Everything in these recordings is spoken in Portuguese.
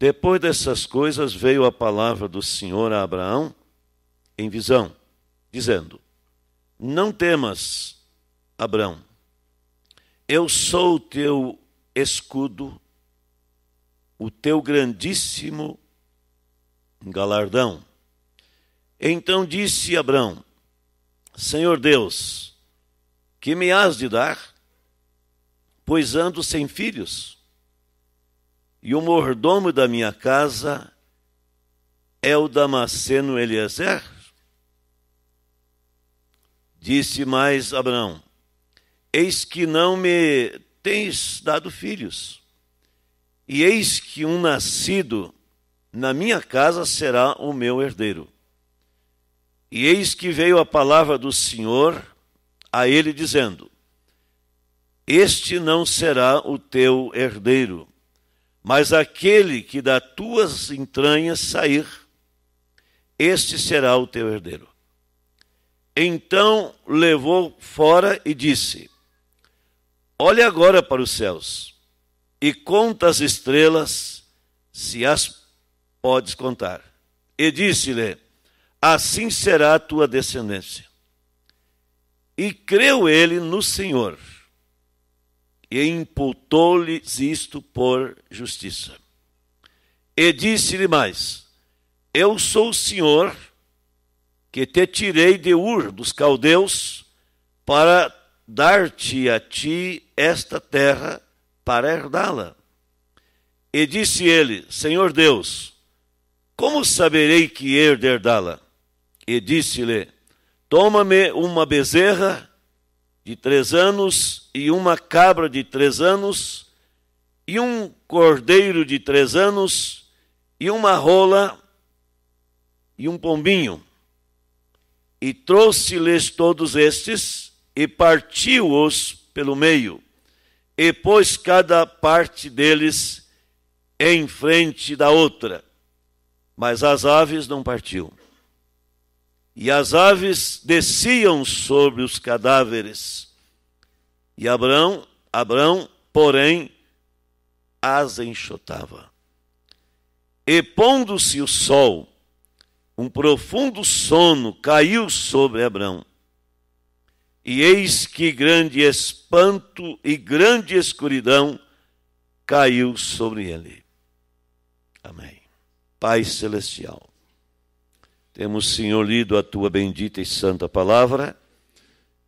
Depois dessas coisas veio a palavra do Senhor a Abraão em visão, dizendo: Não temas, Abraão, eu sou o teu escudo, o teu grandíssimo galardão. Então disse Abraão: Senhor Deus, que me has de dar, pois ando sem filhos? e o mordomo da minha casa é o Damasceno Eliezer? Disse mais Abraão: Eis que não me tens dado filhos, e eis que um nascido na minha casa será o meu herdeiro. E eis que veio a palavra do Senhor a ele, dizendo: Este não será o teu herdeiro, mas aquele que das tuas entranhas sair, este será o teu herdeiro. Então levou fora e disse: Olhe agora para os céus e conta as estrelas, se as podes contar. E disse-lhe: Assim será a tua descendência. E creu ele no Senhor e imputou-lhes isto por justiça. E disse-lhe mais: Eu sou o Senhor que te tirei de Ur dos caldeus para dar-te a ti esta terra para herdá-la. E disse ele: Senhor Deus, como saberei que herdá-la? E disse-lhe: Toma-me uma bezerra de três anos e uma cabra de três anos e um cordeiro de três anos e uma rola e um pombinho. E trouxe-lhes todos estes e partiu-os pelo meio e pôs cada parte deles em frente da outra. Mas as aves não partiu e as aves desciam sobre os cadáveres. E Abrão, Abraão, porém, as enxotava. E pondo-se o sol, um profundo sono caiu sobre Abrão. E eis que grande espanto e grande escuridão caiu sobre ele. Amém. Pai celestial, temos, Senhor, lido a tua bendita e santa palavra.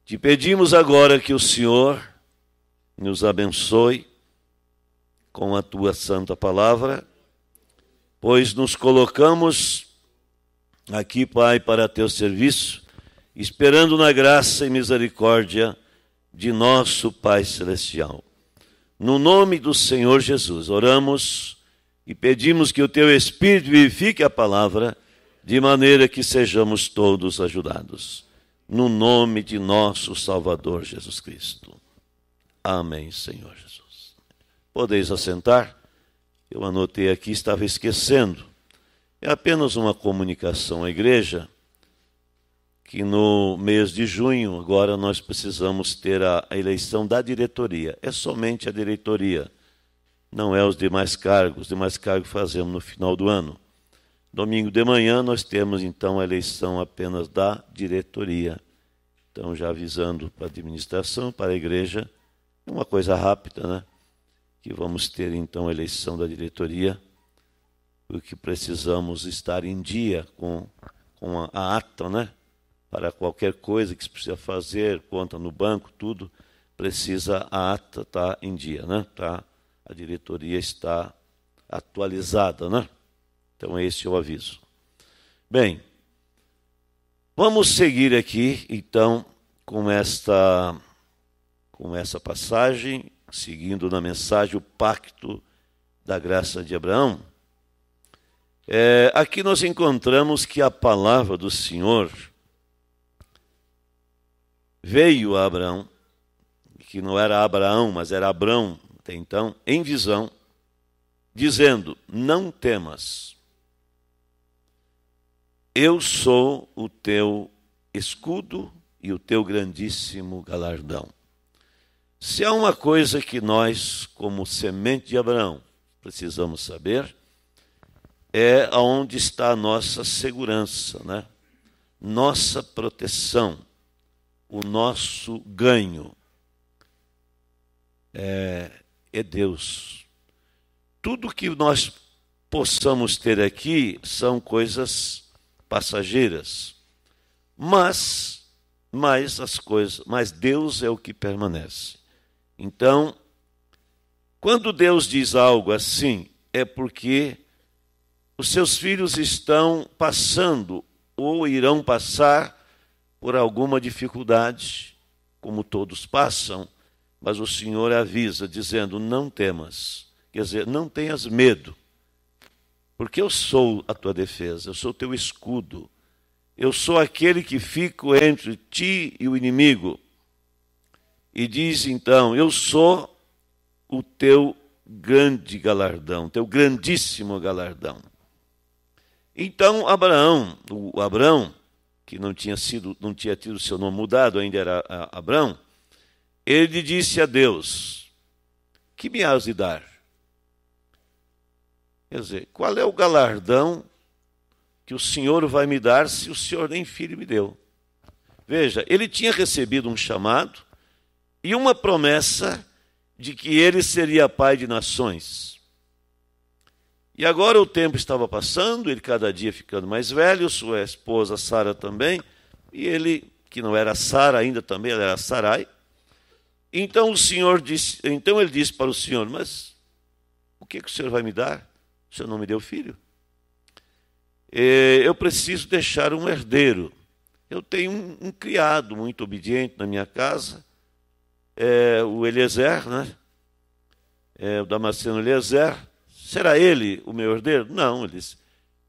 Te pedimos agora que o Senhor nos abençoe com a tua santa palavra, pois nos colocamos aqui, Pai, para teu serviço, esperando na graça e misericórdia de nosso Pai Celestial. No nome do Senhor Jesus, oramos e pedimos que o teu Espírito vivifique a palavra de maneira que sejamos todos ajudados. No nome de nosso Salvador Jesus Cristo. Amém, Senhor Jesus. Podeis assentar? Eu anotei aqui, estava esquecendo. É apenas uma comunicação à igreja que no mês de junho agora nós precisamos ter a, a eleição da diretoria. É somente a diretoria, não é os demais cargos. Os demais cargos fazemos no final do ano. Domingo de manhã nós temos então a eleição apenas da diretoria. Então, já avisando para a administração, para a igreja, é uma coisa rápida, né? Que vamos ter então a eleição da diretoria, porque precisamos estar em dia com, com a ata, né? Para qualquer coisa que se precisa fazer, conta no banco, tudo, precisa a ata estar tá em dia, né? Tá, a diretoria está atualizada, né? Então, esse é o aviso. Bem, vamos seguir aqui, então, com esta, com essa passagem, seguindo na mensagem o pacto da graça de Abraão. É, aqui nós encontramos que a palavra do Senhor veio a Abraão, que não era Abraão, mas era Abrão até então, em visão, dizendo: Não temas, eu sou o teu escudo e o teu grandíssimo galardão. Se há uma coisa que nós, como semente de Abraão, precisamos saber, é aonde está a nossa segurança, né? nossa proteção, o nosso ganho. É, é Deus. Tudo que nós possamos ter aqui são coisas passageiras. Mas, mas as coisas, mas Deus é o que permanece. Então, quando Deus diz algo assim, é porque os seus filhos estão passando ou irão passar por alguma dificuldade, como todos passam, mas o Senhor avisa, dizendo: Não temas, quer dizer, não tenhas medo, porque eu sou a tua defesa, eu sou o teu escudo, eu sou aquele que fico entre ti e o inimigo. E diz então: Eu sou o teu grande galardão, teu grandíssimo galardão. Então Abraão, o Abraão, que não tinha sido, não tinha tido seu nome mudado, ainda era ah, Abraão, ele disse a Deus: Que me has de dar? Quer dizer, qual é o galardão que o Senhor vai me dar se o Senhor nem filho me deu? Veja, ele tinha recebido um chamado e uma promessa de que ele seria pai de nações. E agora o tempo estava passando, ele cada dia ficando mais velho, sua esposa Sara também, e ele, que não era Sara ainda também, ela era Sarai. Então o Senhor disse, então ele disse para o Senhor: "Mas o que, é que o Senhor vai me dar? O senhor não me deu filho. É, eu preciso deixar um herdeiro. Eu tenho um, um criado muito obediente na minha casa, é, o Eliezer, né? É, o Damasceno Eliezer. Será ele o meu herdeiro? Não, ele disse.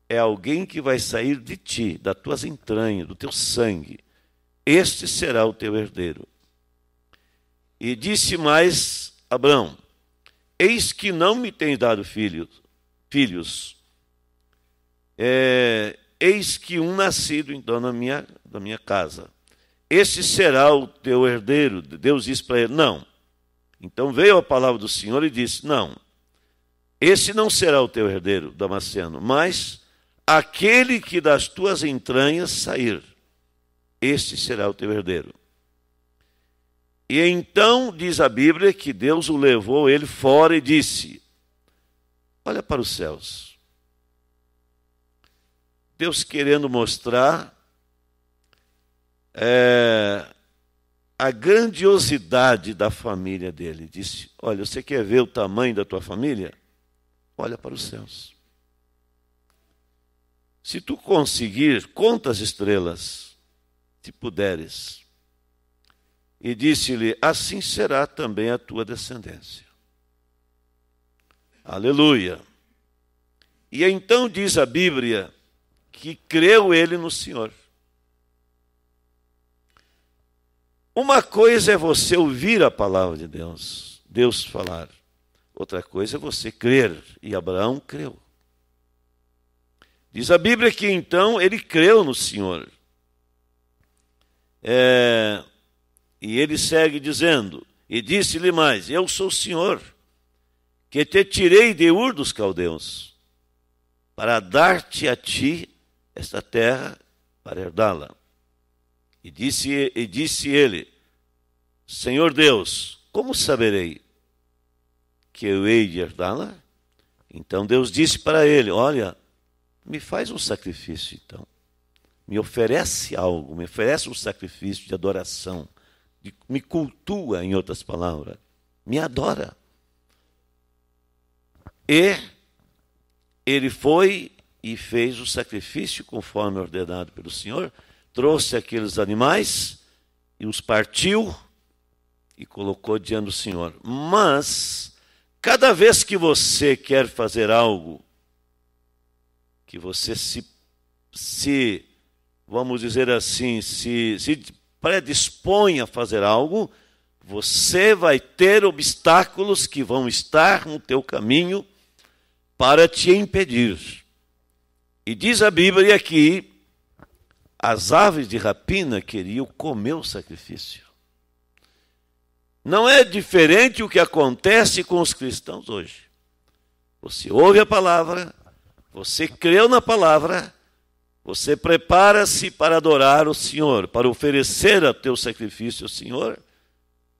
É alguém que vai sair de ti, das tuas entranhas, do teu sangue. Este será o teu herdeiro. E disse mais Abraão: Eis que não me tens dado filhos, filhos. É, Eis que um nascido, então, na minha, na minha casa. Este será o teu herdeiro. Deus disse para ele: Não. Então veio a palavra do Senhor e disse: Não. Esse não será o teu herdeiro, Damasceno, mas aquele que das tuas entranhas sair, este será o teu herdeiro. E então diz a Bíblia que Deus o levou ele fora e disse: Olha para os céus. Deus querendo mostrar é, a grandiosidade da família dele. Disse: Olha, você quer ver o tamanho da tua família? Olha para os céus. Se tu conseguir, conta as estrelas, se puderes. E disse-lhe: Assim será também a tua descendência. Aleluia. E então diz a Bíblia que creu ele no Senhor. Uma coisa é você ouvir a palavra de Deus, Deus falar. Outra coisa é você crer, e Abraão creu. Diz a Bíblia que então ele creu no Senhor. É, e ele segue dizendo: E disse-lhe mais: Eu sou o Senhor, que te tirei de Ur dos Caldeus, para dar-te a ti esta terra para herdá-la. E disse, e disse ele: Senhor Deus, como saberei que eu hei de herdá-la? Então Deus disse para ele: Olha, me faz um sacrifício, então. Me oferece algo, me oferece um sacrifício de adoração, de, me cultua, em outras palavras, me adora. E ele foi e fez o sacrifício conforme ordenado pelo Senhor, trouxe aqueles animais e os partiu e colocou diante do Senhor. Mas, cada vez que você quer fazer algo, que você se, se vamos dizer assim, se, se predispõe a fazer algo, você vai ter obstáculos que vão estar no teu caminho para te impedir. E diz a Bíblia que as aves de rapina queriam comer o sacrifício. Não é diferente o que acontece com os cristãos hoje. Você ouve a palavra, você creu na palavra, você prepara-se para adorar o Senhor, para oferecer o teu sacrifício ao Senhor,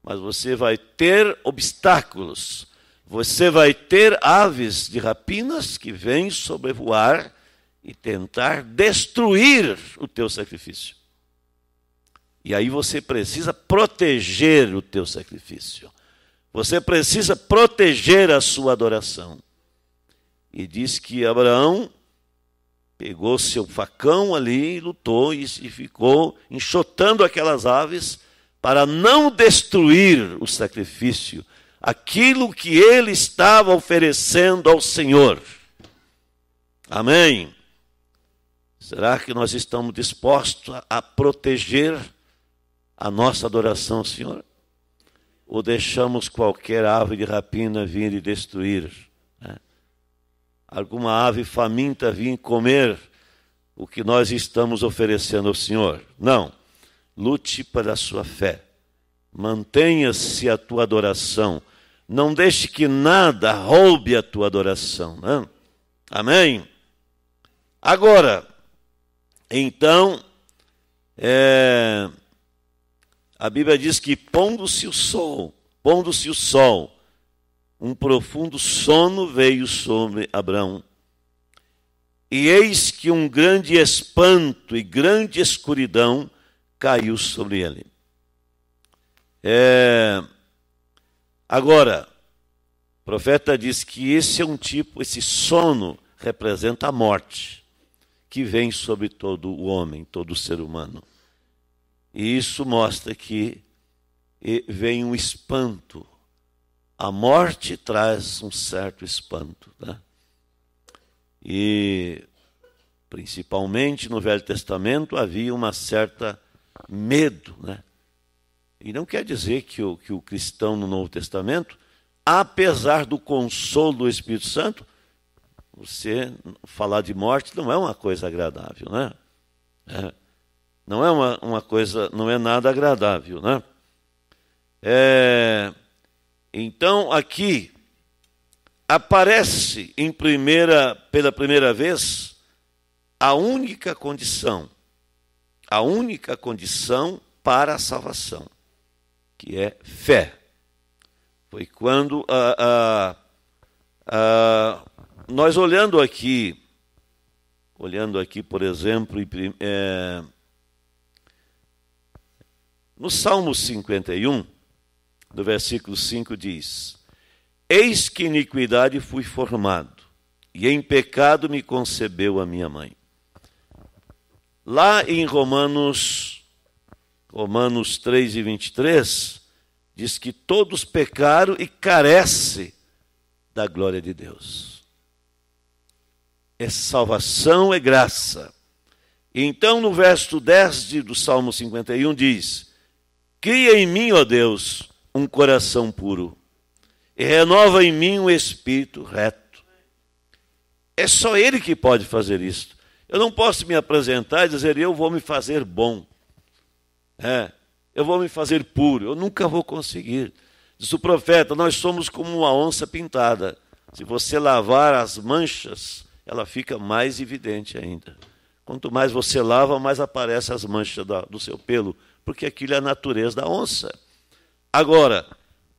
mas você vai ter obstáculos você vai ter aves de rapinas que vêm sobrevoar e tentar destruir o teu sacrifício. E aí você precisa proteger o teu sacrifício. Você precisa proteger a sua adoração. E diz que Abraão pegou seu facão ali, lutou e ficou enxotando aquelas aves para não destruir o sacrifício aquilo que ele estava oferecendo ao Senhor. Amém. Será que nós estamos dispostos a proteger a nossa adoração ao Senhor? Ou deixamos qualquer ave de rapina vir e destruir? Né? Alguma ave faminta vir comer o que nós estamos oferecendo ao Senhor? Não. Lute para a sua fé. Mantenha-se a tua adoração não deixe que nada roube a tua adoração. Né? Amém? Agora, então, é, a Bíblia diz que pondo-se o sol, pondo-se o sol, um profundo sono veio sobre Abraão. E eis que um grande espanto e grande escuridão caiu sobre ele. É, Agora, o profeta diz que esse é um tipo, esse sono representa a morte que vem sobre todo o homem, todo o ser humano. E isso mostra que vem um espanto. A morte traz um certo espanto. Né? E, principalmente no Velho Testamento, havia uma certa medo, né? E não quer dizer que o, que o cristão no Novo Testamento, apesar do consolo do Espírito Santo, você falar de morte não é uma coisa agradável, né? É. Não é uma, uma coisa, não é nada agradável, né? É, então, aqui aparece em primeira, pela primeira vez a única condição, a única condição para a salvação que é fé. Foi quando ah, ah, ah, nós olhando aqui, olhando aqui, por exemplo, é, no Salmo 51, no versículo 5 diz: Eis que iniquidade fui formado, e em pecado me concebeu a minha mãe. Lá em Romanos Romanos 3 e 23, diz que todos pecaram e carece da glória de Deus. É salvação, é graça. Então, no verso 10 do Salmo 51, diz: Cria em mim, ó Deus, um coração puro, e renova em mim um espírito reto. É só Ele que pode fazer isso. Eu não posso me apresentar e dizer, eu vou me fazer bom. É, eu vou me fazer puro, eu nunca vou conseguir. Diz o profeta: Nós somos como uma onça pintada. Se você lavar as manchas, ela fica mais evidente ainda. Quanto mais você lava, mais aparecem as manchas do seu pelo, porque aquilo é a natureza da onça. Agora,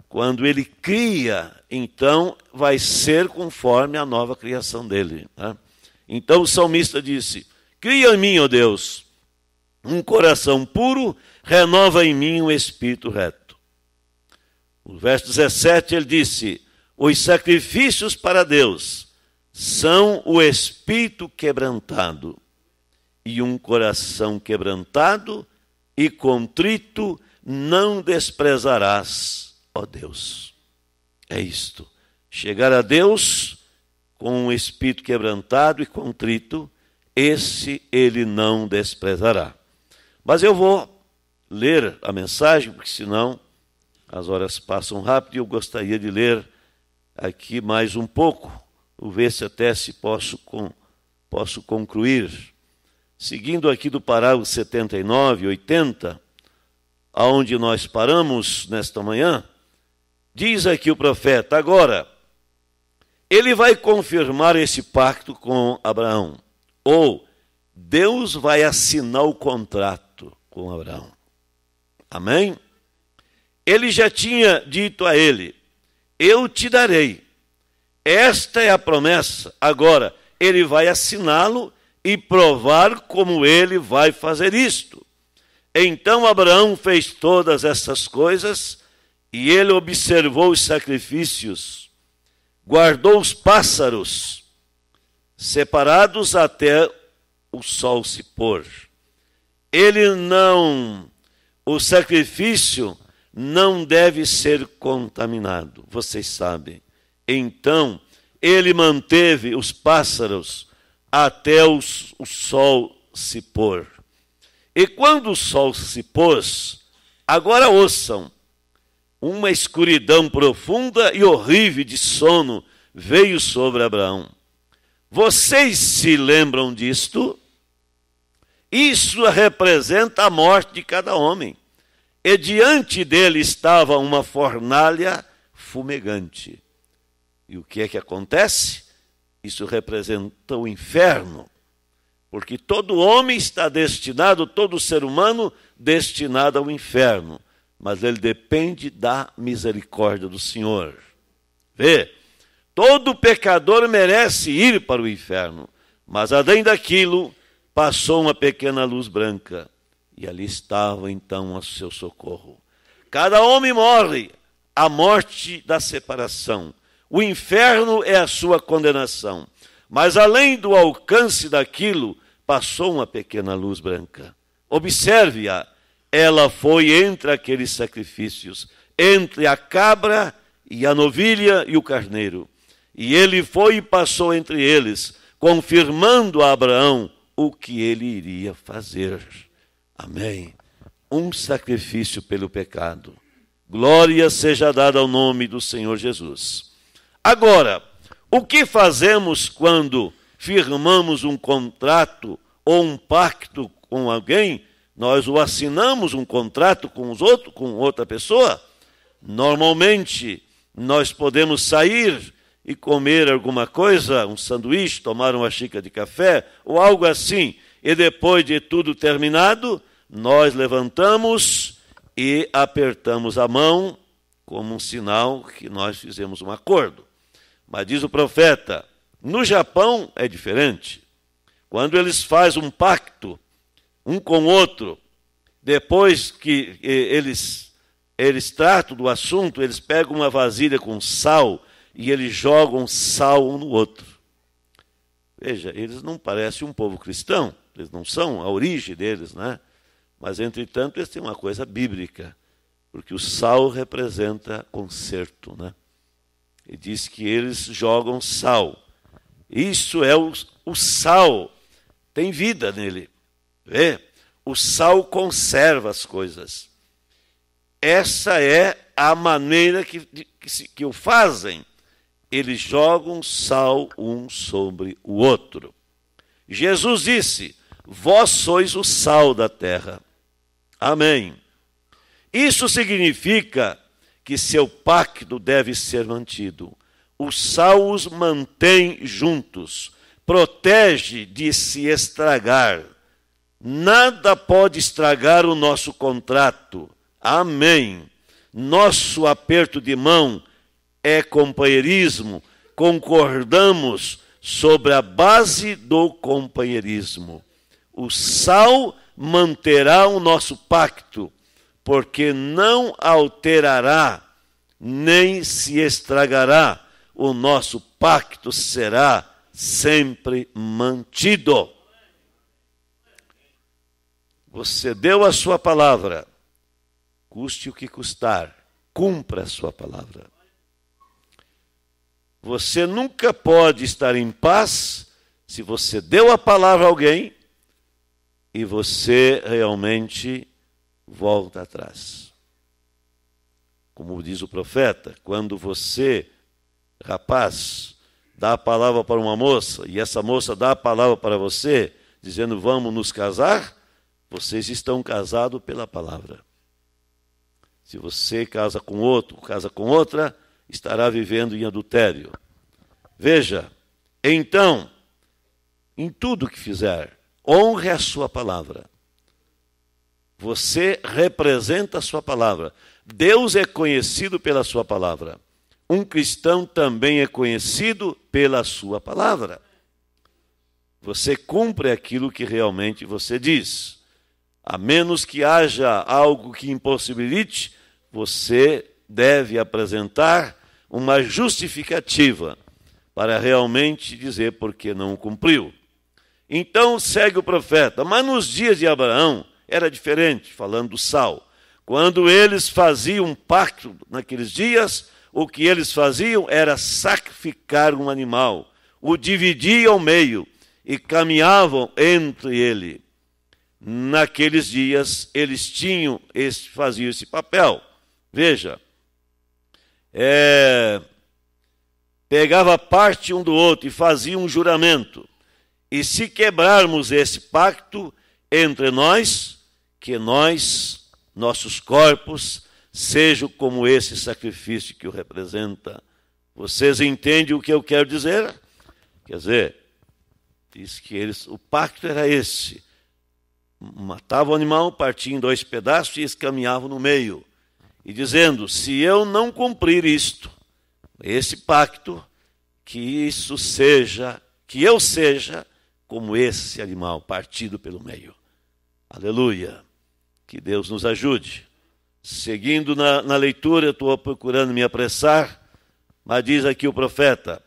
quando ele cria, então vai ser conforme a nova criação dele. Né? Então o salmista disse: Cria em mim, ó Deus, um coração puro, renova em mim um espírito reto. O verso 17 ele disse: Os sacrifícios para Deus são o espírito quebrantado, e um coração quebrantado e contrito não desprezarás, ó Deus. É isto. Chegar a Deus com um espírito quebrantado e contrito, esse ele não desprezará. Mas eu vou ler a mensagem, porque senão as horas passam rápido e eu gostaria de ler aqui mais um pouco, vou ver se até se posso, com, posso concluir. Seguindo aqui do parágrafo 79, 80, aonde nós paramos nesta manhã, diz aqui o profeta: agora, ele vai confirmar esse pacto com Abraão, ou Deus vai assinar o contrato com Abraão. Amém? Ele já tinha dito a ele: Eu te darei. Esta é a promessa. Agora, ele vai assiná-lo e provar como ele vai fazer isto. Então Abraão fez todas essas coisas e ele observou os sacrifícios, guardou os pássaros, separados até o sol se pôr ele não, o sacrifício não deve ser contaminado, vocês sabem. Então, ele manteve os pássaros até os, o sol se pôr. E quando o sol se pôs, agora ouçam, uma escuridão profunda e horrível de sono veio sobre Abraão. Vocês se lembram disto? Isso representa a morte de cada homem. E diante dele estava uma fornalha fumegante. E o que é que acontece? Isso representa o inferno. Porque todo homem está destinado, todo ser humano destinado ao inferno. Mas ele depende da misericórdia do Senhor. Vê? Todo pecador merece ir para o inferno. Mas além daquilo, Passou uma pequena luz branca, e ali estava então o seu socorro. Cada homem morre, a morte da separação. O inferno é a sua condenação. Mas além do alcance daquilo, passou uma pequena luz branca. Observe-a. Ela foi entre aqueles sacrifícios, entre a cabra e a novilha e o carneiro. E ele foi e passou entre eles, confirmando a Abraão o que ele iria fazer. Amém. Um sacrifício pelo pecado. Glória seja dada ao nome do Senhor Jesus. Agora, o que fazemos quando firmamos um contrato ou um pacto com alguém? Nós o assinamos um contrato com os outros, com outra pessoa? Normalmente, nós podemos sair e comer alguma coisa, um sanduíche, tomar uma xícara de café ou algo assim, e depois de tudo terminado, nós levantamos e apertamos a mão como um sinal que nós fizemos um acordo. Mas diz o profeta, no Japão é diferente. Quando eles fazem um pacto um com o outro, depois que eh, eles eles tratam do assunto, eles pegam uma vasilha com sal e eles jogam sal um no outro. Veja, eles não parecem um povo cristão, eles não são a origem deles, né? Mas, entretanto, eles têm uma coisa bíblica, porque o sal representa conserto, né? E diz que eles jogam sal. Isso é o, o sal, tem vida nele. Vê? O sal conserva as coisas. Essa é a maneira que, que, que o fazem eles jogam sal um sobre o outro. Jesus disse: Vós sois o sal da terra. Amém. Isso significa que seu pacto deve ser mantido. O sal os mantém juntos, protege de se estragar. Nada pode estragar o nosso contrato. Amém. Nosso aperto de mão é companheirismo. Concordamos sobre a base do companheirismo. O sal manterá o nosso pacto, porque não alterará, nem se estragará. O nosso pacto será sempre mantido. Você deu a sua palavra, custe o que custar, cumpra a sua palavra. Você nunca pode estar em paz se você deu a palavra a alguém e você realmente volta atrás. Como diz o profeta, quando você, rapaz, dá a palavra para uma moça e essa moça dá a palavra para você, dizendo vamos nos casar, vocês estão casados pela palavra. Se você casa com outro, casa com outra, estará vivendo em adultério. Veja, então, em tudo que fizer, honre a sua palavra. Você representa a sua palavra. Deus é conhecido pela sua palavra. Um cristão também é conhecido pela sua palavra. Você cumpre aquilo que realmente você diz. A menos que haja algo que impossibilite, você deve apresentar uma justificativa para realmente dizer por que não cumpriu. Então segue o profeta, mas nos dias de Abraão era diferente, falando do sal. Quando eles faziam um pacto naqueles dias, o que eles faziam era sacrificar um animal, o dividiam ao meio e caminhavam entre ele. Naqueles dias eles tinham esse, faziam esse papel. Veja, é, pegava parte um do outro e fazia um juramento. E se quebrarmos esse pacto entre nós, que nós, nossos corpos, sejam como esse sacrifício que o representa. Vocês entendem o que eu quero dizer? Quer dizer, diz que eles, o pacto era esse. Matava o animal, partia em dois pedaços e eles caminhavam no meio e dizendo: se eu não cumprir isto, esse pacto, que isso seja, que eu seja como esse animal partido pelo meio. Aleluia. Que Deus nos ajude. Seguindo na, na leitura, estou procurando me apressar, mas diz aqui o profeta: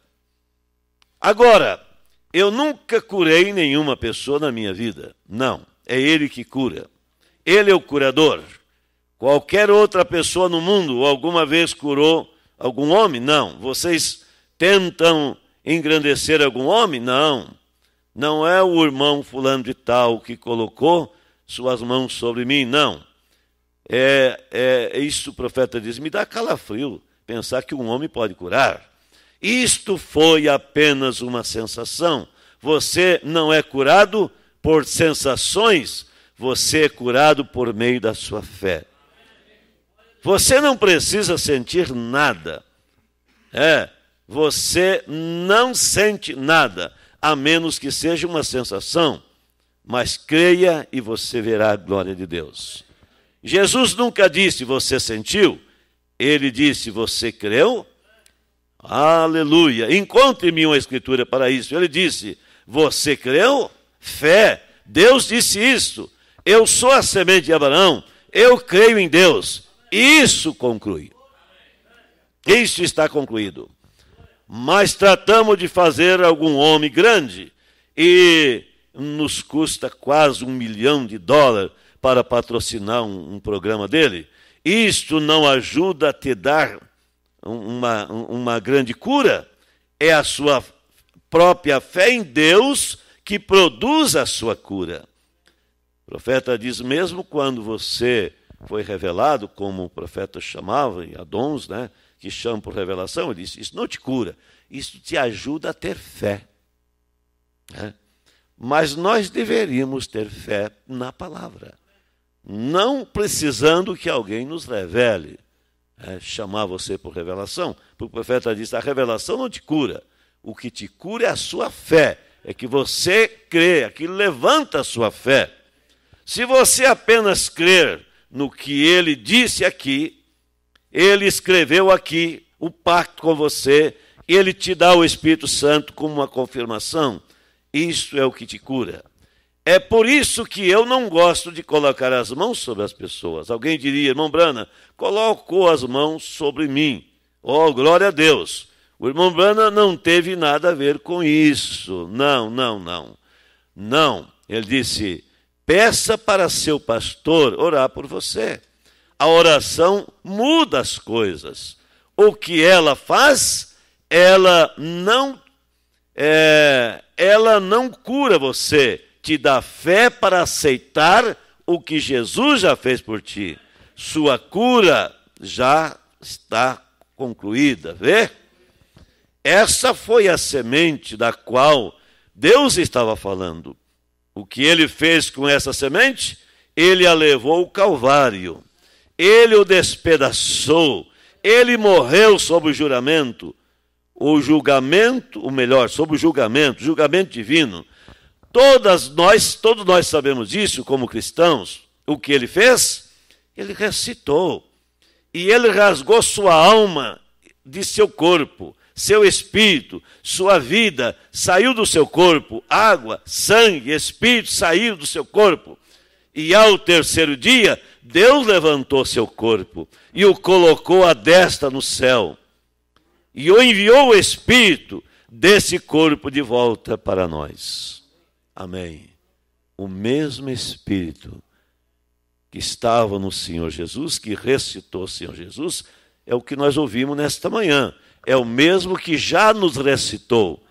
Agora, eu nunca curei nenhuma pessoa na minha vida. Não, é Ele que cura. Ele é o curador. Qualquer outra pessoa no mundo alguma vez curou algum homem? Não. Vocês tentam engrandecer algum homem? Não. Não é o irmão fulano de tal que colocou suas mãos sobre mim, não. É, é, é isso o profeta diz, me dá calafrio pensar que um homem pode curar. Isto foi apenas uma sensação. Você não é curado por sensações, você é curado por meio da sua fé. Você não precisa sentir nada. É, você não sente nada, a menos que seja uma sensação. Mas creia e você verá a glória de Deus. Jesus nunca disse você sentiu, ele disse você creu. Aleluia. Encontre-me uma escritura para isso. Ele disse: Você creu? Fé. Deus disse isso. Eu sou a semente de Abraão. Eu creio em Deus. Isso conclui. Isso está concluído. Mas tratamos de fazer algum homem grande e nos custa quase um milhão de dólares para patrocinar um, um programa dele. Isto não ajuda a te dar uma, uma grande cura. É a sua própria fé em Deus que produz a sua cura. O profeta diz: mesmo quando você foi revelado, como o profeta chamava, e Adons, né, que chama por revelação, ele disse: Isso não te cura, isso te ajuda a ter fé. Né? Mas nós deveríamos ter fé na palavra, não precisando que alguém nos revele. Né, chamar você por revelação, porque o profeta disse: a revelação não te cura, o que te cura é a sua fé, é que você crê, é que levanta a sua fé. Se você apenas crer no que ele disse aqui, ele escreveu aqui o pacto com você, ele te dá o Espírito Santo como uma confirmação. Isso é o que te cura. É por isso que eu não gosto de colocar as mãos sobre as pessoas. Alguém diria, irmão Brana, colocou as mãos sobre mim. Oh, glória a Deus. O irmão Brana não teve nada a ver com isso. Não, não, não. Não. Ele disse: Peça para seu pastor orar por você. A oração muda as coisas. O que ela faz, ela não é, ela não cura você, te dá fé para aceitar o que Jesus já fez por ti. Sua cura já está concluída, vê? Essa foi a semente da qual Deus estava falando. O que ele fez com essa semente? Ele a levou ao Calvário, ele o despedaçou, ele morreu sob o juramento, o julgamento, o melhor, sob o julgamento, julgamento divino. Todas nós, todos nós sabemos isso como cristãos. O que ele fez? Ele ressuscitou. E ele rasgou sua alma de seu corpo seu espírito, sua vida saiu do seu corpo, água, sangue, espírito saiu do seu corpo. E ao terceiro dia, Deus levantou seu corpo e o colocou à destra no céu. E o enviou o espírito desse corpo de volta para nós. Amém. O mesmo espírito que estava no Senhor Jesus, que recitou o Senhor Jesus, é o que nós ouvimos nesta manhã é o mesmo que já nos recitou.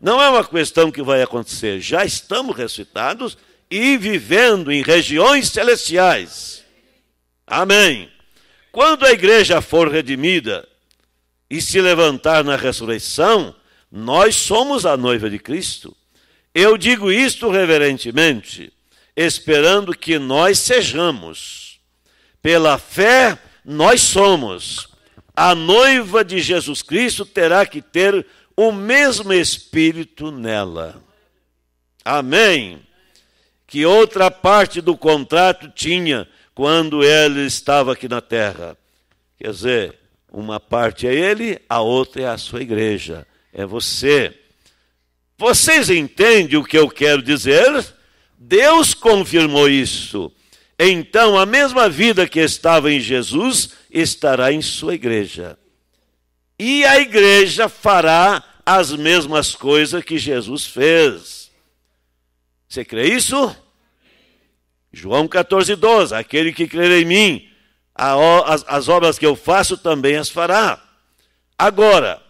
Não é uma questão que vai acontecer, já estamos ressuscitados e vivendo em regiões celestiais. Amém. Quando a igreja for redimida e se levantar na ressurreição, nós somos a noiva de Cristo. Eu digo isto reverentemente, esperando que nós sejamos. Pela fé, nós somos a noiva de Jesus Cristo terá que ter o mesmo espírito nela. Amém. Que outra parte do contrato tinha quando ele estava aqui na terra. Quer dizer, uma parte é ele, a outra é a sua igreja, é você. Vocês entendem o que eu quero dizer? Deus confirmou isso. Então, a mesma vida que estava em Jesus estará em sua igreja. E a igreja fará as mesmas coisas que Jesus fez. Você crê isso? João 14, 12. Aquele que crer em mim, as, as obras que eu faço também as fará. Agora,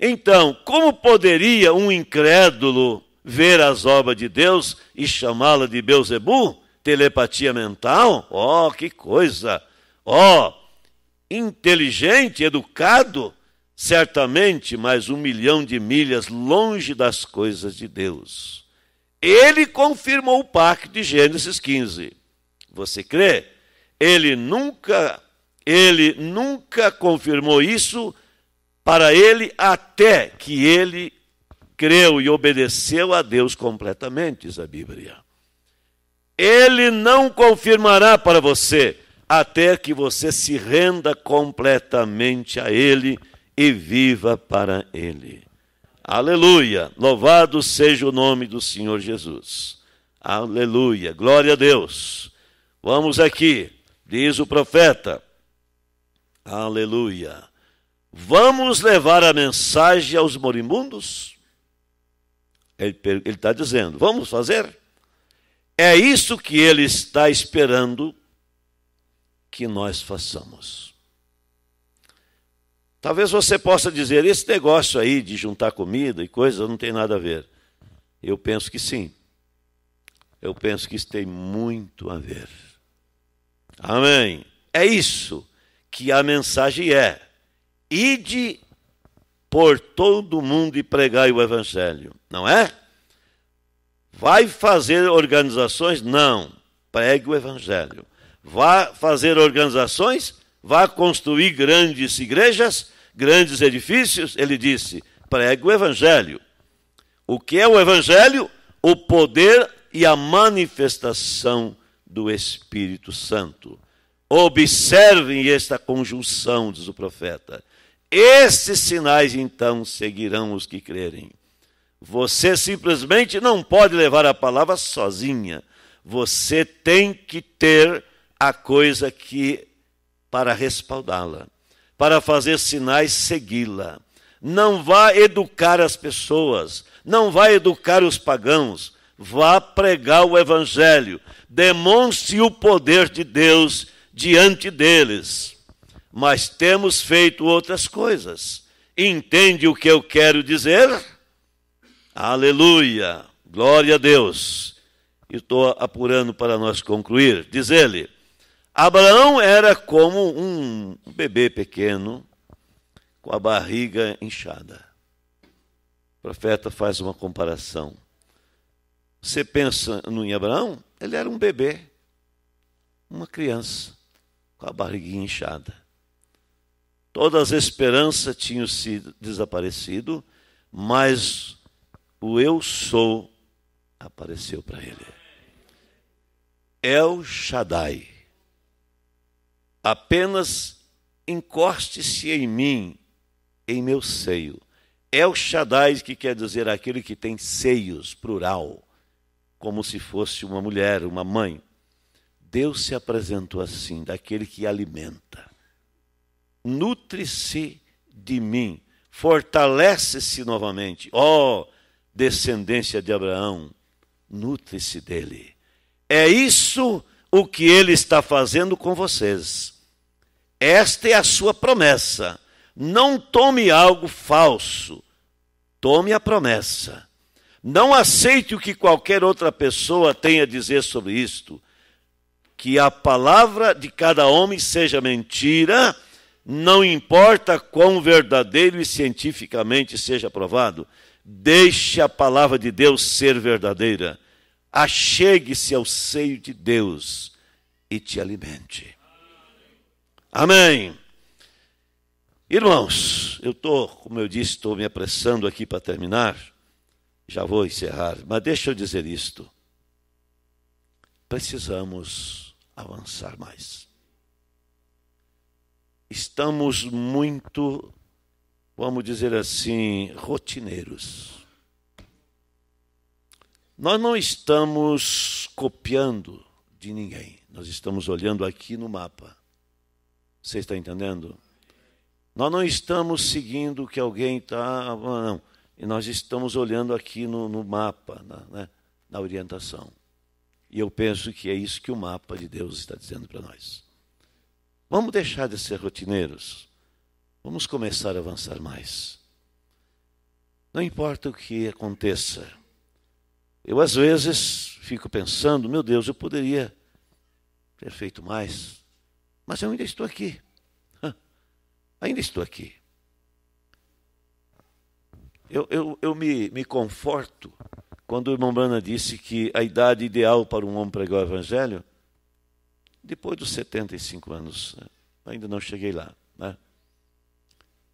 então, como poderia um incrédulo ver as obras de Deus e chamá-la de Beuzebu? Telepatia mental? Oh, que coisa! Ó, oh, inteligente, educado, certamente, mas um milhão de milhas longe das coisas de Deus. Ele confirmou o pacto de Gênesis 15. Você crê? Ele nunca, ele nunca confirmou isso para ele até que ele creu e obedeceu a Deus completamente, diz a Bíblia. Ele não confirmará para você até que você se renda completamente a Ele e viva para Ele. Aleluia! Louvado seja o nome do Senhor Jesus. Aleluia! Glória a Deus! Vamos aqui, diz o profeta. Aleluia! Vamos levar a mensagem aos moribundos? Ele está dizendo, vamos fazer? É isso que ele está esperando que nós façamos. Talvez você possa dizer: esse negócio aí de juntar comida e coisa não tem nada a ver. Eu penso que sim. Eu penso que isso tem muito a ver. Amém. É isso que a mensagem é. Ide por todo mundo e pregai o evangelho, não é? Vai fazer organizações? Não. Pregue o evangelho vá fazer organizações, vá construir grandes igrejas, grandes edifícios. Ele disse: pregue o evangelho. O que é o evangelho? O poder e a manifestação do Espírito Santo. Observem esta conjunção, diz o profeta. Estes sinais então seguirão os que crerem. Você simplesmente não pode levar a palavra sozinha. Você tem que ter a coisa que para respaldá-la, para fazer sinais segui-la. Não vá educar as pessoas, não vá educar os pagãos, vá pregar o evangelho, demonstre o poder de Deus diante deles. Mas temos feito outras coisas. Entende o que eu quero dizer? Aleluia! Glória a Deus! estou apurando para nós concluir. Diz ele: Abraão era como um bebê pequeno com a barriga inchada. O profeta faz uma comparação. Você pensa no em Abraão? Ele era um bebê, uma criança com a barriguinha inchada. Todas as esperanças tinham sido desaparecido, mas o eu sou apareceu para ele. El Shaddai Apenas encoste-se em mim, em meu seio. É o Shaddai, que quer dizer aquele que tem seios, plural, como se fosse uma mulher, uma mãe. Deus se apresentou assim, daquele que alimenta. Nutre-se de mim, fortalece-se novamente. Ó, oh, descendência de Abraão, nutre-se dele. É isso o que ele está fazendo com vocês. Esta é a sua promessa. Não tome algo falso. Tome a promessa. Não aceite o que qualquer outra pessoa tenha a dizer sobre isto. Que a palavra de cada homem seja mentira, não importa quão verdadeiro e cientificamente seja provado. Deixe a palavra de Deus ser verdadeira. Achegue-se ao seio de Deus e te alimente. Amém. Irmãos, eu estou, como eu disse, estou me apressando aqui para terminar. Já vou encerrar, mas deixa eu dizer isto. Precisamos avançar mais. Estamos muito, vamos dizer assim, rotineiros. Nós não estamos copiando de ninguém, nós estamos olhando aqui no mapa você está entendendo? Nós não estamos seguindo o que alguém está. Não. E nós estamos olhando aqui no, no mapa, na, né, na orientação. E eu penso que é isso que o mapa de Deus está dizendo para nós. Vamos deixar de ser rotineiros. Vamos começar a avançar mais. Não importa o que aconteça. Eu, às vezes, fico pensando: meu Deus, eu poderia ter feito mais, mas eu ainda estou aqui. Ainda estou aqui. Eu, eu, eu me, me conforto quando o irmão Brana disse que a idade ideal para um homem pregar o evangelho, depois dos 75 anos, eh, ainda não cheguei lá, né?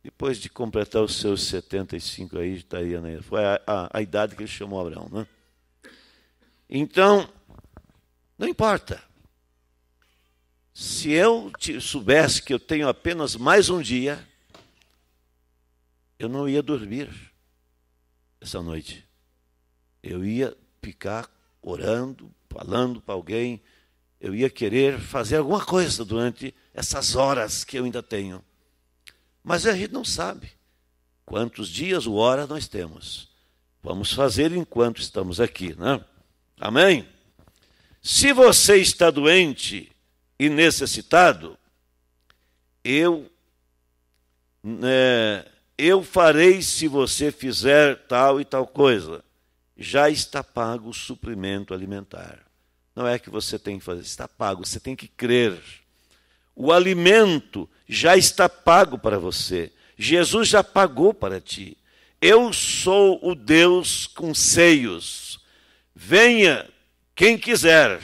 Depois de completar os seus 75 aí, estaria tá né? foi a, a, a, idade que ele chamou Abraão, né? Então, não importa. Se eu soubesse que eu tenho apenas mais um dia, eu não ia dormir essa noite. Eu ia ficar orando, falando para alguém, eu ia querer fazer alguma coisa durante essas horas que eu ainda tenho. Mas a gente não sabe quantos dias ou horas nós temos. Vamos fazer enquanto estamos aqui, né? Amém? Se você está doente, e necessitado, eu, é, eu farei se você fizer tal e tal coisa. Já está pago o suprimento alimentar. Não é que você tem que fazer, está pago, você tem que crer. O alimento já está pago para você. Jesus já pagou para ti. Eu sou o Deus com seios. Venha quem quiser,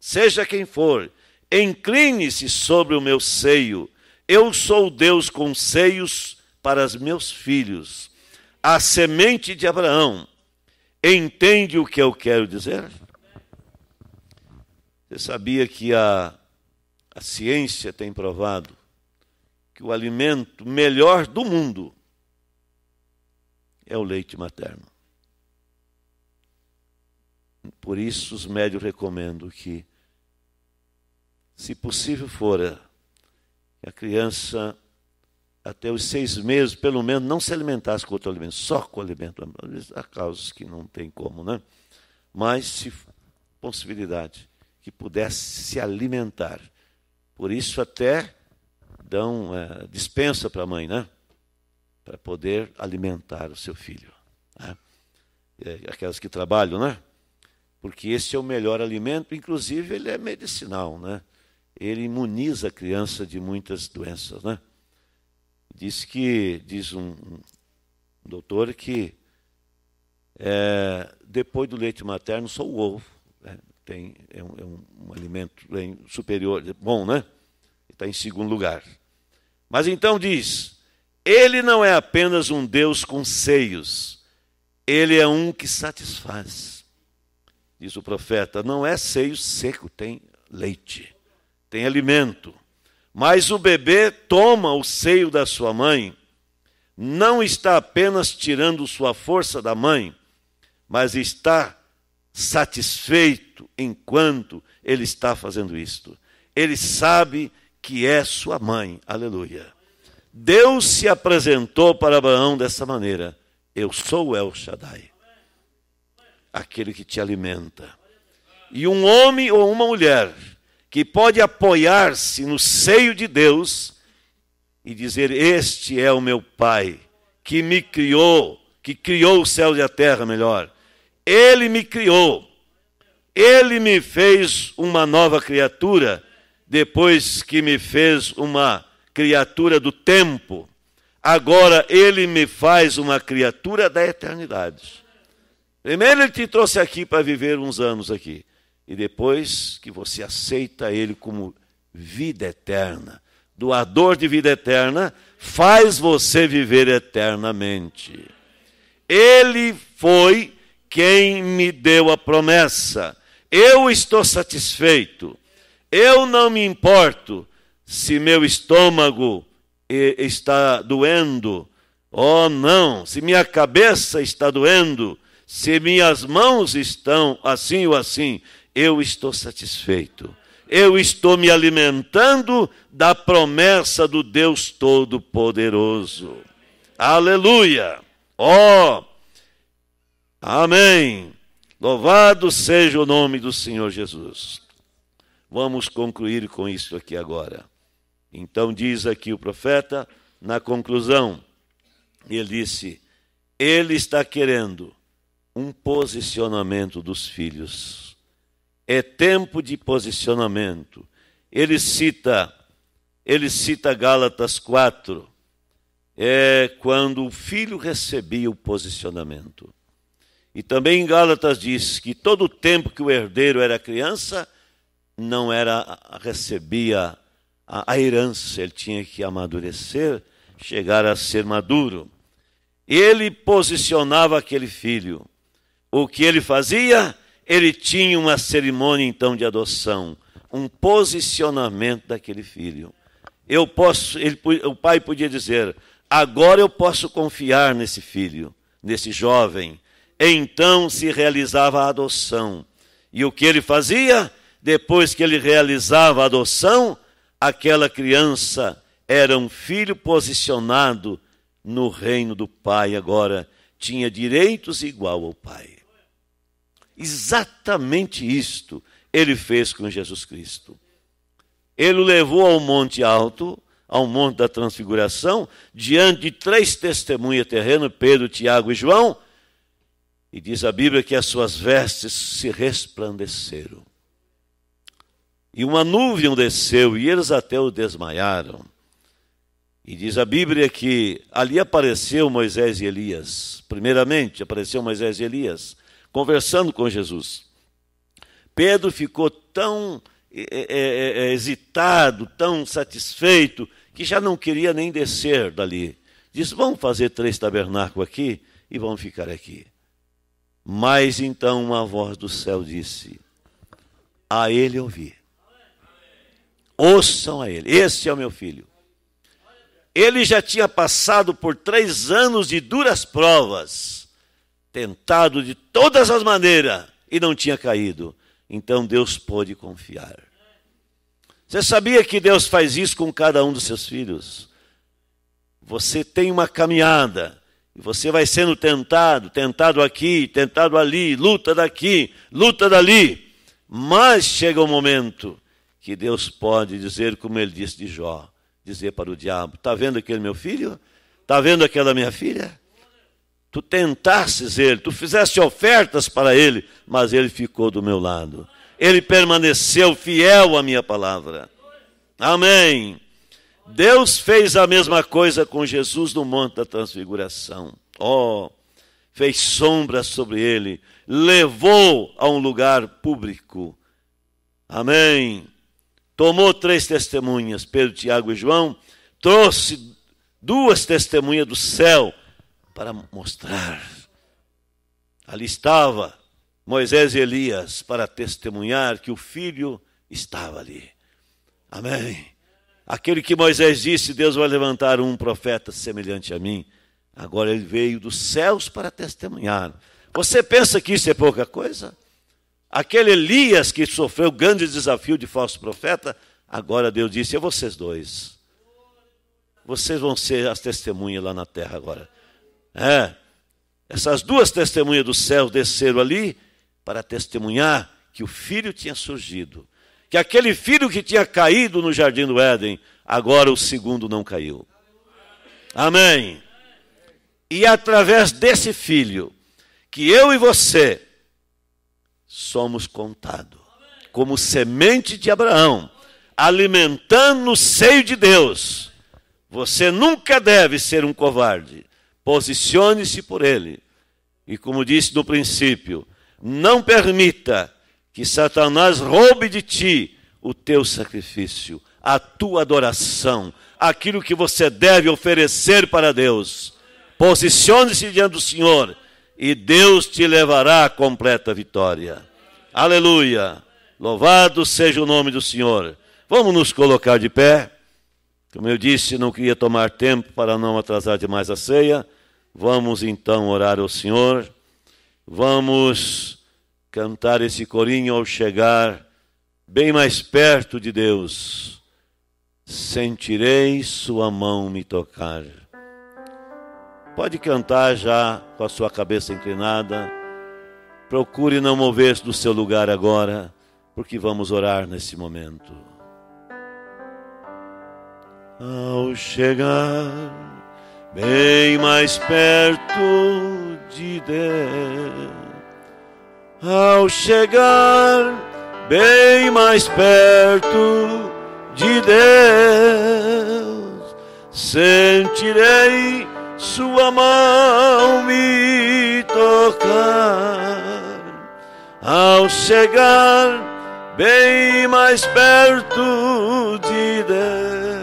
seja quem for, Incline-se sobre o meu seio. Eu sou Deus com seios para os meus filhos. A semente de Abraão. Entende o que eu quero dizer? Você sabia que a, a ciência tem provado que o alimento melhor do mundo é o leite materno. Por isso, os médios recomendam que se possível fora, que a criança até os seis meses, pelo menos, não se alimentasse com outro alimento, só com alimento. Há causas que não tem como, né? Mas, se possibilidade, que pudesse se alimentar. Por isso até dão é, dispensa para a mãe, né? Para poder alimentar o seu filho. Né? Aquelas que trabalham, né? Porque esse é o melhor alimento, inclusive ele é medicinal, né? ele imuniza a criança de muitas doenças. Né? Diz que, diz um, um doutor, que é, depois do leite materno, só o ovo né? tem, é, um, é um, um alimento superior, bom, né? Está em segundo lugar. Mas então diz: Ele não é apenas um Deus com seios, ele é um que satisfaz. Diz o profeta: Não é seio seco, tem leite tem alimento. Mas o bebê toma o seio da sua mãe, não está apenas tirando sua força da mãe, mas está satisfeito enquanto ele está fazendo isto. Ele sabe que é sua mãe. Aleluia. Deus se apresentou para Abraão dessa maneira: Eu sou El Shaddai, aquele que te alimenta. E um homem ou uma mulher que pode apoiar-se no seio de Deus e dizer: Este é o meu Pai, que me criou, que criou o céu e a terra, melhor. Ele me criou, ele me fez uma nova criatura, depois que me fez uma criatura do tempo. Agora ele me faz uma criatura da eternidade. Primeiro ele te trouxe aqui para viver uns anos aqui. E depois que você aceita Ele como vida eterna, doador de vida eterna, faz você viver eternamente. Ele foi quem me deu a promessa. Eu estou satisfeito. Eu não me importo se meu estômago está doendo. Oh, não! Se minha cabeça está doendo, se minhas mãos estão assim ou assim, eu estou satisfeito. Eu estou me alimentando da promessa do Deus Todo-Poderoso. Aleluia! Ó! Oh, amém! Louvado seja o nome do Senhor Jesus. Vamos concluir com isso aqui agora. Então diz aqui o profeta, na conclusão, ele disse: Ele está querendo um posicionamento dos filhos é tempo de posicionamento. Ele cita, ele cita Gálatas 4, é quando o filho recebia o posicionamento. E também em Gálatas diz que todo o tempo que o herdeiro era criança, não era recebia a, a herança, ele tinha que amadurecer, chegar a ser maduro. Ele posicionava aquele filho. O que ele fazia? ele tinha uma cerimônia então de adoção, um posicionamento daquele filho. Eu posso, ele, o pai podia dizer: agora eu posso confiar nesse filho, nesse jovem. Então se realizava a adoção. E o que ele fazia? Depois que ele realizava a adoção, aquela criança era um filho posicionado no reino do pai agora, tinha direitos igual ao pai. Exatamente isto ele fez com Jesus Cristo. Ele o levou ao monte alto, ao monte da transfiguração, diante de três testemunhas terreno, Pedro, Tiago e João, e diz a Bíblia que as suas vestes se resplandeceram. E uma nuvem desceu, e eles até o desmaiaram. E diz a Bíblia que ali apareceu Moisés e Elias. Primeiramente apareceu Moisés e Elias conversando com Jesus. Pedro ficou tão é é, é, é, hesitado, tão satisfeito, que já não queria nem descer dali. Disse: Vamos fazer três tabernáculos aqui e vamos ficar aqui. Mas então uma voz do céu disse: A ele ouvir. Ouçam a ele. Esse é o meu filho. Ele já tinha passado por três anos de duras provas tentado de todas as maneiras e não tinha caído. Então Deus pôde confiar. Você sabia que Deus faz isso com cada um dos seus filhos? Você tem uma caminhada e você vai sendo tentado, tentado aqui, tentado ali, luta daqui, luta dali. Mas chega o um momento que Deus pode dizer, como ele disse de Jó, dizer para o diabo: Está vendo aquele meu filho? Está vendo aquela minha filha? tu tentasses ele, tu fizeste ofertas para ele, mas ele ficou do meu lado. Ele permaneceu fiel à minha palavra. Amém. Deus fez a mesma coisa com Jesus no Monte da Transfiguração. Oh, fez sombra sobre ele, levou a um lugar público. Amém. Tomou três testemunhas, Pedro, Tiago e João, trouxe duas testemunhas do céu para mostrar. Ali estava Moisés e Elias para testemunhar que o filho estava ali. Amém. Aquele que Moisés disse: Deus vai levantar um profeta semelhante a mim. Agora ele veio dos céus para testemunhar. Você pensa que isso é pouca coisa? Aquele Elias que sofreu o grande desafio de falso profeta, agora Deus disse: É vocês dois. Vocês vão ser as testemunhas lá na terra agora. É. Essas duas testemunhas do céu desceram ali para testemunhar que o filho tinha surgido. Que aquele filho que tinha caído no jardim do Éden, agora o segundo não caiu. Amém. E através desse filho, que eu e você somos contados como semente de Abraão, alimentando o seio de Deus. Você nunca deve ser um covarde. Posicione-se por ele. E como disse no princípio, não permita que Satanás roube de ti o teu sacrifício, a tua adoração, aquilo que você deve oferecer para Deus. Posicione-se diante do Senhor e Deus te levará à completa vitória. Aleluia! Louvado seja o nome do Senhor. Vamos nos colocar de pé. Como eu disse, não queria tomar tempo para não atrasar demais a ceia. Vamos então orar ao Senhor, vamos cantar esse corinho ao chegar bem mais perto de Deus. Sentirei Sua mão me tocar. Pode cantar já com a sua cabeça inclinada. Procure não mover-se do seu lugar agora, porque vamos orar nesse momento. Ao chegar bem mais perto de Deus. Ao chegar bem mais perto de Deus, sentirei Sua mão me tocar. Ao chegar bem mais perto de Deus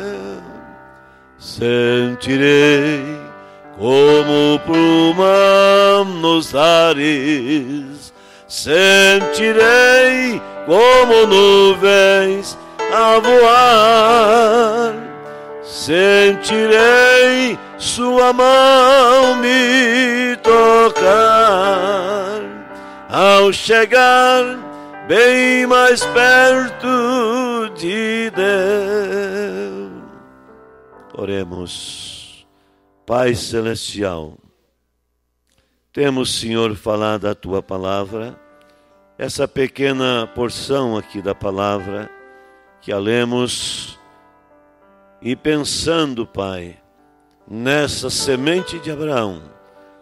sentirei como pluma nos ares, sentirei como nuvens a voar, sentirei sua mão me tocar ao chegar bem mais perto de Deus. Oremos. Pai Celestial, temos, Senhor, falado a tua palavra, essa pequena porção aqui da palavra que a lemos e pensando, Pai, nessa semente de Abraão,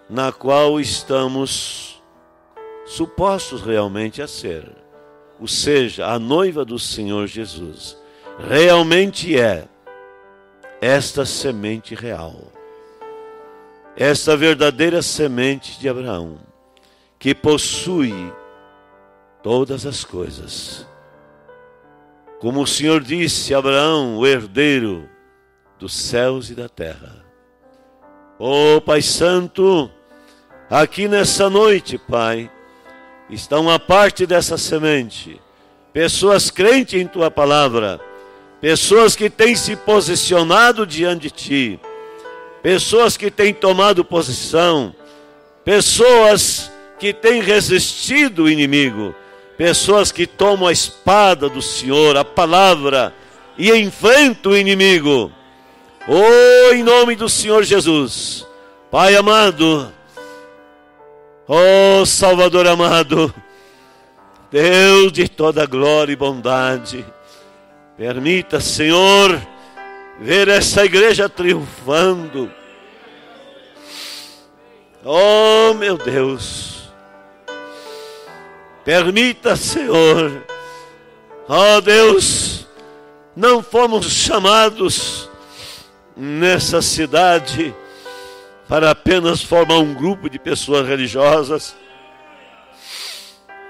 na qual estamos supostos realmente a ser, ou seja, a noiva do Senhor Jesus, realmente é esta semente real, esta verdadeira semente de Abraão, que possui todas as coisas. Como o Senhor disse a Abraão, o herdeiro dos céus e da terra. Ó oh, Pai Santo, aqui nessa noite, Pai, está uma parte dessa semente. Pessoas crentes em Tua palavra pessoas que têm se posicionado diante de ti, pessoas que têm tomado posição, pessoas que têm resistido o inimigo, pessoas que tomam a espada do Senhor, a palavra, e enfrentam o inimigo. Oh, em nome do Senhor Jesus, Pai amado, oh Salvador amado, Deus de toda glória e bondade, Permita, Senhor, ver essa igreja triunfando. Oh, meu Deus. Permita, Senhor. Oh, Deus, não fomos chamados nessa cidade para apenas formar um grupo de pessoas religiosas.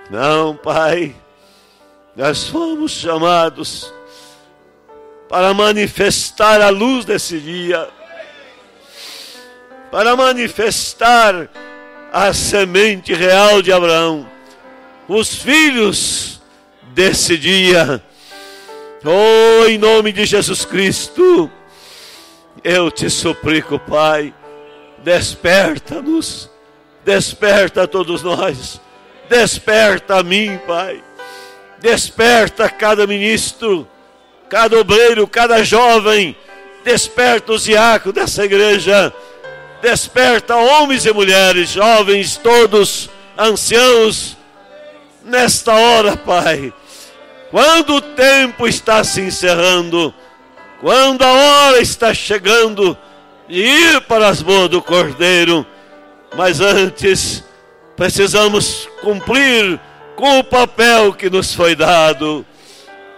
Não, Pai, nós fomos chamados para manifestar a luz desse dia, para manifestar a semente real de Abraão, os filhos desse dia. Oh, em nome de Jesus Cristo, eu te suplico, Pai, desperta-nos, desperta a todos nós, desperta a mim, Pai, desperta a cada ministro cada obreiro, cada jovem. Desperta os diáconos dessa igreja. Desperta homens e mulheres, jovens, todos, anciãos, nesta hora, Pai. Quando o tempo está se encerrando, quando a hora está chegando de ir para as boas do Cordeiro, mas antes precisamos cumprir com o papel que nos foi dado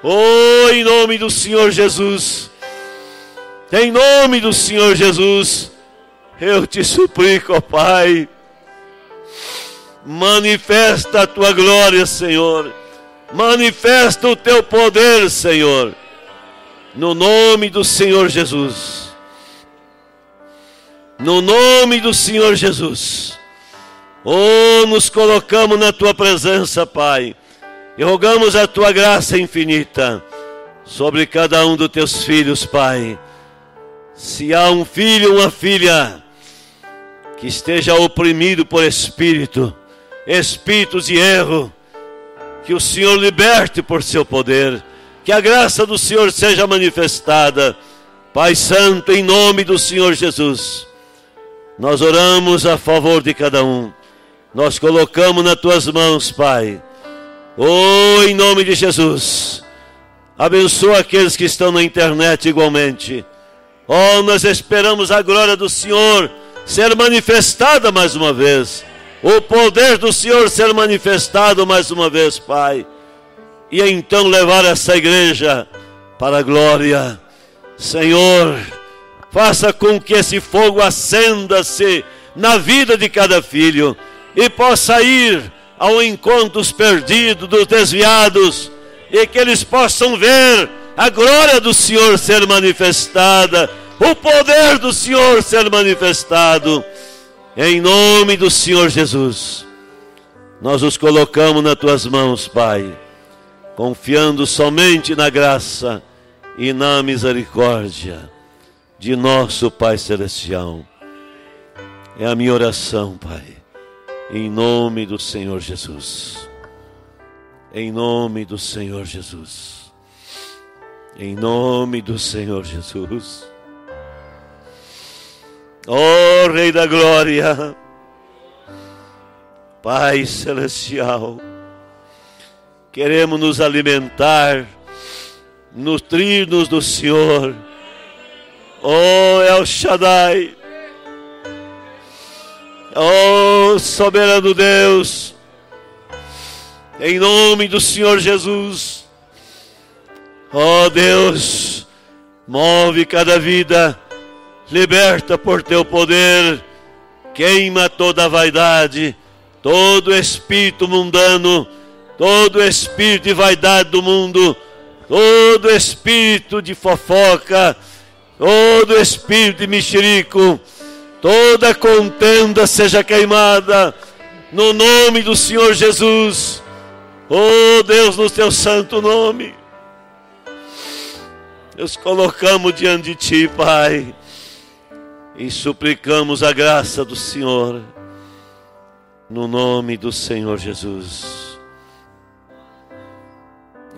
Oh, em nome do Senhor Jesus. Em nome do Senhor Jesus, eu te suplico, ó Pai. Manifesta a tua glória, Senhor. Manifesta o teu poder, Senhor. No nome do Senhor Jesus. No nome do Senhor Jesus. Oh, nos colocamos na tua presença, Pai e rogamos a tua graça infinita sobre cada um dos teus filhos, Pai. Se há um filho ou uma filha que esteja oprimido por espírito, espíritos de erro, que o Senhor liberte por seu poder, que a graça do Senhor seja manifestada. Pai Santo, em nome do Senhor Jesus, nós oramos a favor de cada um. Nós colocamos nas tuas mãos, Pai Oh, em nome de Jesus. Abençoa aqueles que estão na internet igualmente. Oh, nós esperamos a glória do Senhor ser manifestada mais uma vez. O poder do Senhor ser manifestado mais uma vez, Pai. E então levar essa igreja para a glória. Senhor, faça com que esse fogo acenda-se na vida de cada filho e possa ir ao encontro dos perdidos, dos desviados, e que eles possam ver a glória do Senhor ser manifestada, o poder do Senhor ser manifestado, em nome do Senhor Jesus. Nós os colocamos nas tuas mãos, Pai, confiando somente na graça e na misericórdia de nosso Pai Celestial. É a minha oração, Pai em nome do Senhor Jesus. Em nome do Senhor Jesus. Em nome do Senhor Jesus. Oh, Rei da Glória. Pai Celestial. Queremos nos alimentar, nutrir-nos do Senhor. Oh, El Shaddai. Oh, soberano Deus, em nome do Senhor Jesus, oh Deus, move cada vida, liberta por teu poder, queima toda vaidade, todo espírito mundano, todo espírito de vaidade do mundo, todo espírito de fofoca, todo espírito de mexerico, toda contenda seja queimada, no nome do Senhor Jesus. Oh Deus, no teu santo nome, nos colocamos diante de ti, Pai, e suplicamos a graça do Senhor, no nome do Senhor Jesus.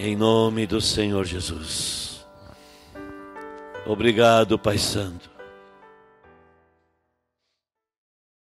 Em nome do Senhor Jesus. Obrigado, Pai Santo.